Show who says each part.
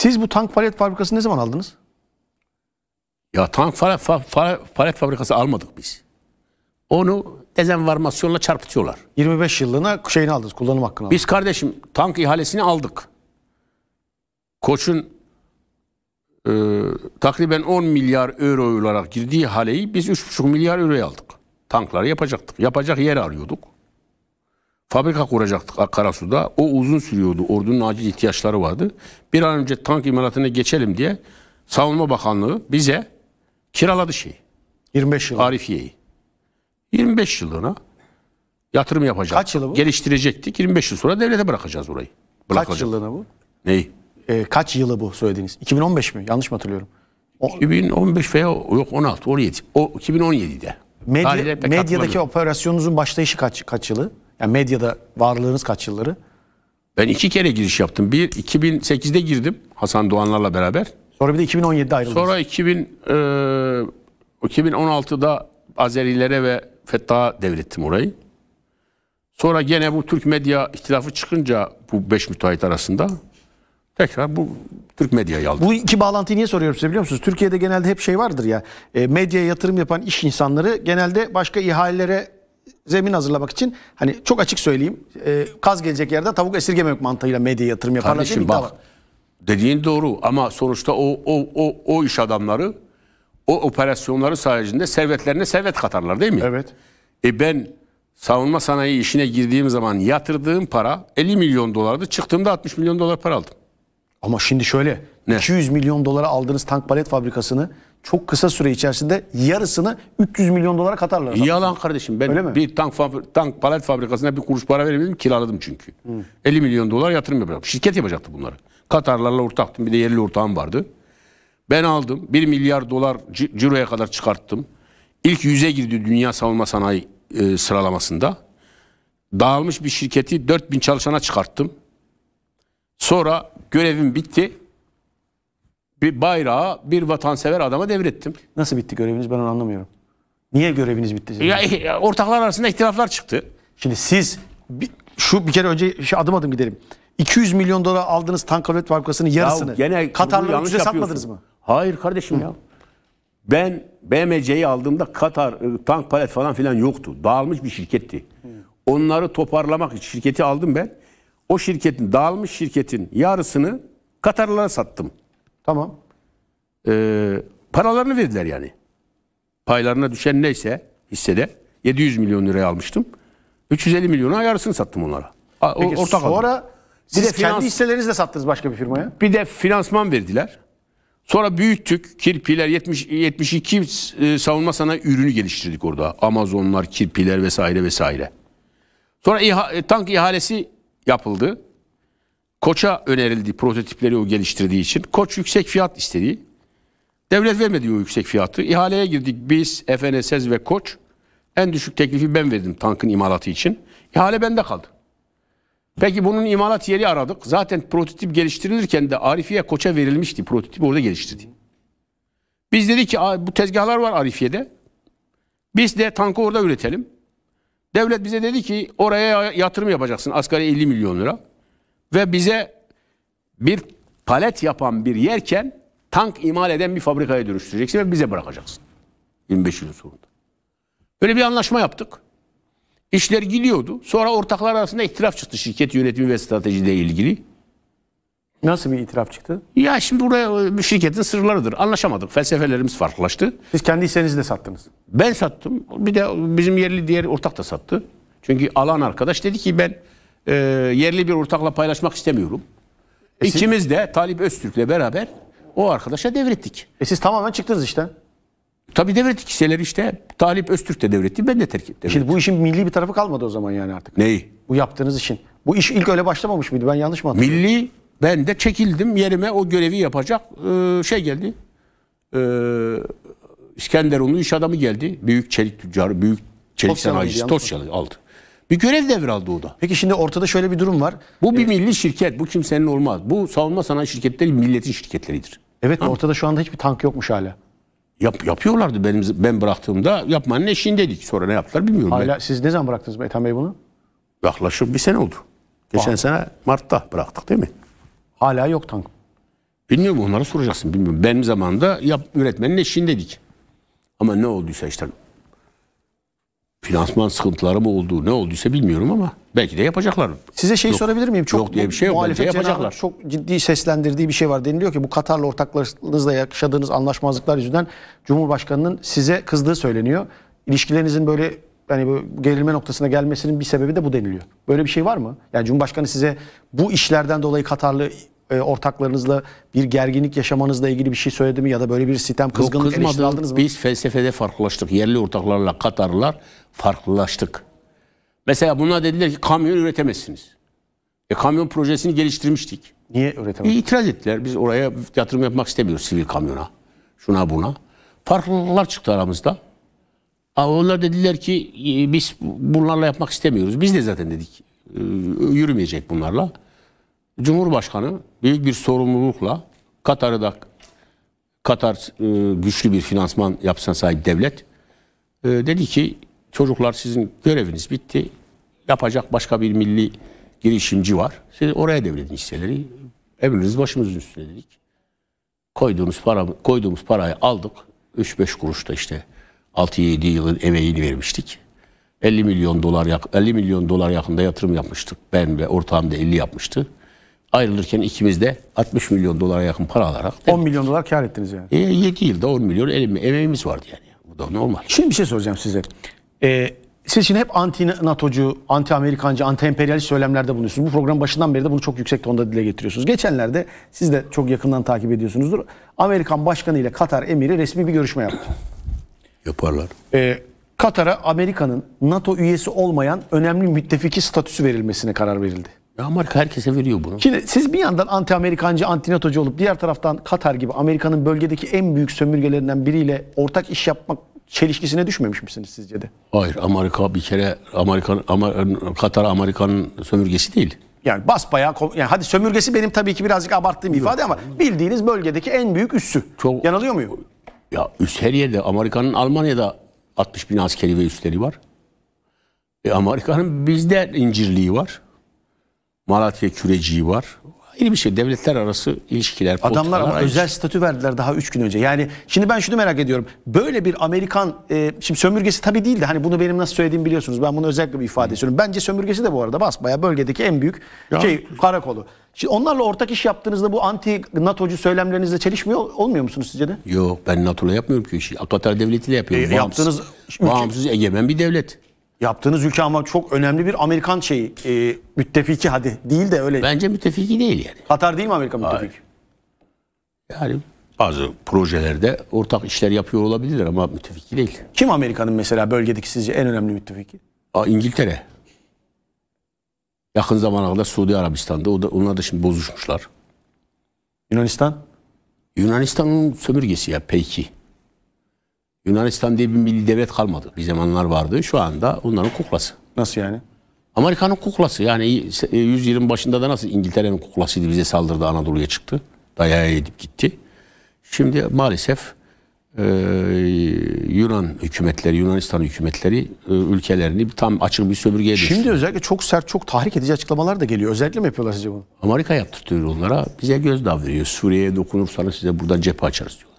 Speaker 1: Siz bu tank palet fabrikasını ne zaman aldınız?
Speaker 2: Ya tank palet, palet, fabrikası almadık biz. Onu dezenformasyonla çarpıtıyorlar. 25 yıllığına şeyini aldınız, kullanım hakkını aldınız. Biz kardeşim tank ihalesini aldık. Koç'un e, takriben 10 milyar euro olarak girdiği haleyi biz 3,5 milyar euroya aldık. Tankları yapacaktık. Yapacak yer arıyorduk. Fabrika kuracaktık Karasu'da. O uzun sürüyordu. Ordunun acil ihtiyaçları vardı. Bir an önce tank imalatına geçelim diye Savunma Bakanlığı bize kiraladı şeyi. 25 yıl. Arifiye'yi. 25 yıllığına yatırım yapacak. Kaç yılı bu? Geliştirecektik. 25 yıl sonra devlete bırakacağız orayı. Bırakacak. Kaç yıllığına bu? Neyi? Ee, kaç yılı bu söylediğiniz? 2015 mi? Yanlış mı hatırlıyorum? O... 2015 veya yok 16, 17.
Speaker 1: O 2017'de.
Speaker 2: Medya, medyadaki hatırladım.
Speaker 1: operasyonunuzun başlayışı kaç, kaç yılı? Yani medyada varlığınız kaç yılları?
Speaker 2: Ben iki kere giriş yaptım. Bir 2008'de girdim Hasan Doğanlarla beraber.
Speaker 1: Sonra bir de 2017'de ayrıldım.
Speaker 2: Sonra 2000 e, 2016'da Azerilere ve Fettah'a devrettim orayı. Sonra gene bu Türk medya ihtilafı çıkınca bu beş müteahhit arasında tekrar bu
Speaker 1: Türk medyayı aldım. Bu iki bağlantıyı niye soruyorum size biliyor musunuz? Türkiye'de genelde hep şey vardır ya e, medyaya yatırım yapan iş insanları genelde başka ihalelere zemin hazırlamak için hani çok açık söyleyeyim e, kaz gelecek yerde tavuk esirgemek mantığıyla medya yatırım yaparlar. Kardeşim bak
Speaker 2: dediğin doğru ama sonuçta o, o, o, o iş adamları o operasyonları sayesinde servetlerine servet katarlar değil mi? Evet. E ben savunma sanayi işine girdiğim zaman yatırdığım para 50 milyon dolardı çıktığımda 60 milyon dolar para aldım. Ama şimdi
Speaker 1: şöyle ne? 200 milyon dolara aldığınız tank palet fabrikasını çok kısa süre içerisinde yarısını 300 milyon dolara katarlar.
Speaker 2: Yalan kardeşim. Ben Öyle mi? bir tank, tank palet fabrikasına bir kuruş para veremedim. Kiraladım çünkü. Hı. Hmm. 50 milyon dolar yatırım yapacaktım. Şirket yapacaktı bunları. Katarlarla ortaktım. Bir de yerli ortağım vardı. Ben aldım. 1 milyar dolar ciroya kadar çıkarttım. İlk yüze girdi dünya savunma sanayi e, sıralamasında. Dağılmış bir şirketi 4000 çalışana çıkarttım. Sonra görevim bitti bir bayrağı bir vatansever adama devrettim. Nasıl bitti göreviniz ben onu anlamıyorum. Niye göreviniz bitti? Ya, ya, e, ortaklar arasında ihtilaflar çıktı. Şimdi siz
Speaker 1: bir, şu bir kere önce şey adım adım gidelim. 200 milyon dolar aldınız Tankavet Vakfası'nın yarısını. Ya gene Katar'la ucuza satmadınız mı?
Speaker 2: Hayır kardeşim Hı. ya. Ben BMC'yi aldığımda Katar e, tank palet falan filan yoktu. Dağılmış bir şirketti. Hı. Hmm. Onları toparlamak için şirketi aldım ben. O şirketin dağılmış şirketin yarısını Katarlılara sattım. Tamam. Ee, paralarını verdiler yani. Paylarına düşen neyse hissede 700 milyon liraya almıştım. 350 milyona yarısını sattım onlara. A, Peki, ortak sonra aldım. siz bir de finans, kendi
Speaker 1: hisselerinizi de sattınız başka bir firmaya. Bir
Speaker 2: de finansman verdiler. Sonra büyüttük. Kirpiler 70, 72 e, savunma sanayi ürünü geliştirdik orada. Amazonlar, kirpiler vesaire vesaire. Sonra iha, e, tank ihalesi yapıldı. Koç'a önerildi prototipleri o geliştirdiği için. Koç yüksek fiyat istedi. Devlet vermedi o yüksek fiyatı. İhaleye girdik biz, FNSS ve Koç. En düşük teklifi ben verdim tankın imalatı için. İhale bende kaldı. Peki bunun imalat yeri aradık. Zaten prototip geliştirilirken de Arifiye Koç'a verilmişti. Prototip orada geliştirdi. Biz dedik ki bu tezgahlar var Arifiye'de. Biz de tankı orada üretelim. Devlet bize dedi ki oraya yatırım yapacaksın asgari 50 milyon lira ve bize bir palet yapan bir yerken tank imal eden bir fabrikaya dönüştüreceksin ve bize bırakacaksın. 25 yılın sonunda. Böyle bir anlaşma yaptık. İşler gidiyordu. Sonra ortaklar arasında itiraf çıktı şirket yönetimi ve stratejiyle ilgili. Nasıl bir itiraf çıktı? Ya şimdi buraya e, şirketin sırlarıdır. Anlaşamadık. Felsefelerimiz farklılaştı. Siz kendi hissenizi de sattınız. Ben sattım. Bir de bizim yerli diğer ortak da sattı. Çünkü alan arkadaş dedi ki ben e, yerli bir ortakla paylaşmak istemiyorum. E siz- İkimiz de Talip Öztürk'le beraber o arkadaşa devrettik. E siz tamamen çıktınız işte. Tabii devrettik hisseleri işte. Talip Öztürk de devretti, ben de terk ettim. Şimdi bu işin milli bir tarafı kalmadı o zaman yani artık. Neyi? Bu yaptığınız işin. Bu iş ilk öyle başlamamış mıydı? Ben yanlış mı hatırlıyorum? Milli ben de çekildim yerime o görevi yapacak e, şey geldi. E, İskenderunlu iş adamı geldi. Büyük çelik tüccarı, büyk çelik sanayici, mıydı, sanayicisi Tosyalı aldı. Bir görev devraldı o da. Peki şimdi ortada şöyle bir durum var. Bu bir ee, milli şirket. Bu kimsenin olmaz. Bu savunma sanayi şirketleri milletin şirketleridir. Evet ortada şu anda hiçbir tank yokmuş hala. Yap, yapıyorlardı benim ben bıraktığımda yapmanın eşiğindeydik. Sonra ne yaptılar bilmiyorum. Hala Ben.
Speaker 1: siz ne zaman bıraktınız Ethem Bey bunu?
Speaker 2: Yaklaşık bir sene oldu. Geçen sene Mart'ta bıraktık değil mi? Hala yok tank. Bilmiyorum onlara soracaksın bilmiyorum. Benim zamanımda yap, üretmenin eşiğindeydik. Ama ne olduysa işte finansman sıkıntıları mı oldu? ne olduysa bilmiyorum ama belki de yapacaklar. Size şey sorabilir miyim? Çok yok diye bir şey yok. Bence yapacaklar.
Speaker 1: Çok ciddi seslendirdiği bir şey var. Deniliyor ki bu Katar'la ortaklarınızla yaşadığınız anlaşmazlıklar yüzünden Cumhurbaşkanı'nın size kızdığı söyleniyor. İlişkilerinizin böyle yani bu gerilme noktasına gelmesinin bir sebebi de bu deniliyor. Böyle bir şey var mı? Yani Cumhurbaşkanı size bu işlerden dolayı Katarlı e, ortaklarınızla bir gerginlik yaşamanızla ilgili bir şey söyledi mi ya da böyle bir sistem kızgınlık Yok, eleştiri aldınız mı?
Speaker 2: Biz felsefede farklılaştık. Yerli ortaklarla Katarlılar farklılaştık. Mesela buna dediler ki kamyon üretemezsiniz. E, kamyon projesini geliştirmiştik. Niye üretemezsiniz? E, itiraz ettiler. Biz oraya yatırım yapmak istemiyoruz sivil kamyona. Şuna buna. Farklılıklar çıktı aramızda. Ama onlar dediler ki e, biz bunlarla yapmak istemiyoruz. Biz de zaten dedik e, yürümeyecek bunlarla. Cumhurbaşkanı büyük bir sorumlulukla Katar'da Katar e, güçlü bir finansman yapısına sahip devlet. E, dedi ki çocuklar sizin göreviniz bitti. Yapacak başka bir milli girişimci var. Siz oraya devredin hisseleri. Emriniz başımızın üstüne dedik. Koyduğumuz, para, koyduğumuz parayı aldık. 3-5 kuruşta işte 6-7 yılın emeğini vermiştik. 50 milyon dolar 50 milyon dolar yakında yatırım yapmıştık. Ben ve ortağım da 50 yapmıştı ayrılırken ikimiz de 60 milyon dolara yakın para alarak.
Speaker 1: 10 milyon dolar kar ettiniz
Speaker 2: yani. E, 7 yılda 10 milyon elim, emeğimiz vardı yani. Bu da normal.
Speaker 1: Şimdi bir şey soracağım size. Ee, siz şimdi hep anti-NATO'cu, anti-Amerikancı, anti-emperyalist söylemlerde bulunuyorsunuz. Bu program başından beri de bunu çok yüksek tonda dile getiriyorsunuz. Geçenlerde siz de çok yakından takip ediyorsunuzdur. Amerikan Başkanı ile Katar Emiri resmi bir görüşme yaptı.
Speaker 2: Yaparlar.
Speaker 1: Ee, Katar'a Amerika'nın NATO üyesi olmayan önemli müttefiki statüsü
Speaker 2: verilmesine karar verildi. Amerika herkese veriyor bunu. Şimdi
Speaker 1: siz bir yandan anti-Amerikancı, anti-NATO'cu olup diğer taraftan Katar gibi Amerika'nın bölgedeki en büyük sömürgelerinden biriyle ortak iş yapmak çelişkisine düşmemiş misiniz sizce de?
Speaker 2: Hayır Amerika bir kere Amerika, Amer, Katar Amerika'nın sömürgesi değil. Yani basbayağı yani hadi sömürgesi benim tabii ki birazcık abarttığım Yok. ifade ama bildiğiniz bölgedeki en büyük üssü. Çok, Yanılıyor muyum? Ya üst her yerde Amerika'nın Almanya'da 60 bin askeri ve üstleri var. E, Amerika'nın bizde incirliği var. Malatya küreciği var. Yeni bir şey devletler arası ilişkiler. Adamlar ama özel
Speaker 1: statü verdiler
Speaker 2: daha 3 gün önce. Yani şimdi
Speaker 1: ben şunu merak ediyorum. Böyle bir Amerikan e, şimdi sömürgesi tabii değil de hani bunu benim nasıl söylediğimi biliyorsunuz. Ben bunu özellikle bir ifade ediyorum. Bence sömürgesi de bu arada basbaya bölgedeki en büyük ya. şey karakolu. Şimdi onlarla ortak iş yaptığınızda bu anti NATO'cu söylemlerinizle çelişmiyor olmuyor musunuz sizce de?
Speaker 2: Yok ben NATO'la yapmıyorum ki işi. Atatürk devletiyle yapıyorum. E, bağımsız, yaptığınız bağımsız egemen bir devlet. Yaptığınız ülke ama çok önemli bir Amerikan şeyi.
Speaker 1: E, müttefiki hadi değil de öyle. Bence müttefiki değil yani. Katar değil mi Amerika müttefiki?
Speaker 2: Yani bazı projelerde ortak işler yapıyor olabilirler ama müttefiki değil. Kim Amerika'nın mesela bölgedeki sizce en önemli müttefiki? Aa, İngiltere. Yakın zamanlarda Suudi Arabistan'da. O da, onlar da şimdi bozuşmuşlar. Yunanistan? Yunanistan'ın sömürgesi ya peki. Yunanistan diye bir milli devlet kalmadı. Bir zamanlar vardı. Şu anda onların kuklası. Nasıl yani? Amerika'nın kuklası. Yani 100 e, başında da nasıl İngiltere'nin kuklasıydı bize saldırdı Anadolu'ya çıktı. Dayağı edip gitti. Şimdi maalesef e, Yunan hükümetleri, Yunanistan hükümetleri e, ülkelerini tam açıl bir sömürgeye düştü. Şimdi özellikle çok sert, çok
Speaker 1: tahrik edici açıklamalar da geliyor. Özellikle mi yapıyorlar sizce bunu?
Speaker 2: Amerika yaptırtıyor onlara. Bize gözdav veriyor. Suriye'ye dokunursanız size buradan cephe açarız diyor.